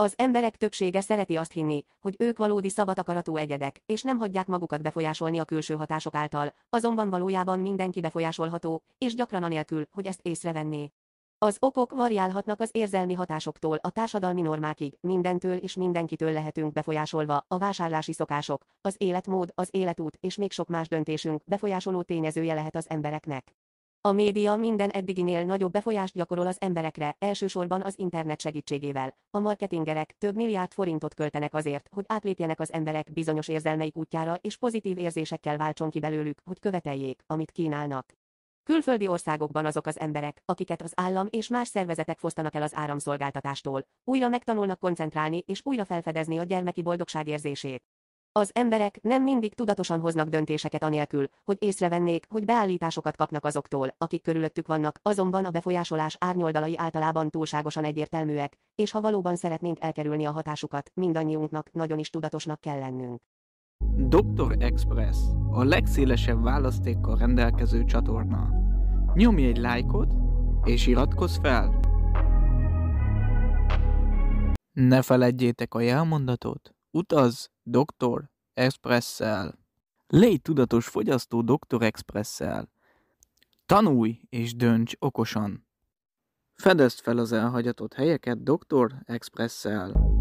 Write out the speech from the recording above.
Az emberek többsége szereti azt hinni, hogy ők valódi akaratú egyedek, és nem hagyják magukat befolyásolni a külső hatások által, azonban valójában mindenki befolyásolható, és gyakran anélkül, hogy ezt észrevenné. Az okok variálhatnak az érzelmi hatásoktól a társadalmi normákig, mindentől és mindenkitől lehetünk befolyásolva, a vásárlási szokások, az életmód, az életút és még sok más döntésünk befolyásoló tényezője lehet az embereknek. A média minden eddiginél nagyobb befolyást gyakorol az emberekre, elsősorban az internet segítségével. A marketingerek több milliárd forintot költenek azért, hogy átlépjenek az emberek bizonyos érzelmeik útjára és pozitív érzésekkel váltson ki belőlük, hogy követeljék, amit kínálnak. Külföldi országokban azok az emberek, akiket az állam és más szervezetek fosztanak el az áramszolgáltatástól, újra megtanulnak koncentrálni és újra felfedezni a gyermeki boldogság érzését. Az emberek nem mindig tudatosan hoznak döntéseket anélkül, hogy észrevennék, hogy beállításokat kapnak azoktól, akik körülöttük vannak, azonban a befolyásolás árnyoldalai általában túlságosan egyértelműek, és ha valóban szeretnénk elkerülni a hatásukat, mindannyiunknak nagyon is tudatosnak kell lennünk. Dr. Express, a legszélesebb választékkal rendelkező csatorna. Nyomj egy lájkot, és iratkozz fel! Ne feledjétek a jelmondatot, utaz Dr. Expresszel. Légy tudatos fogyasztó Dr. Expresszel. Tanulj és dönts okosan. Fedezd fel az elhagyatott helyeket Dr. Expresszel.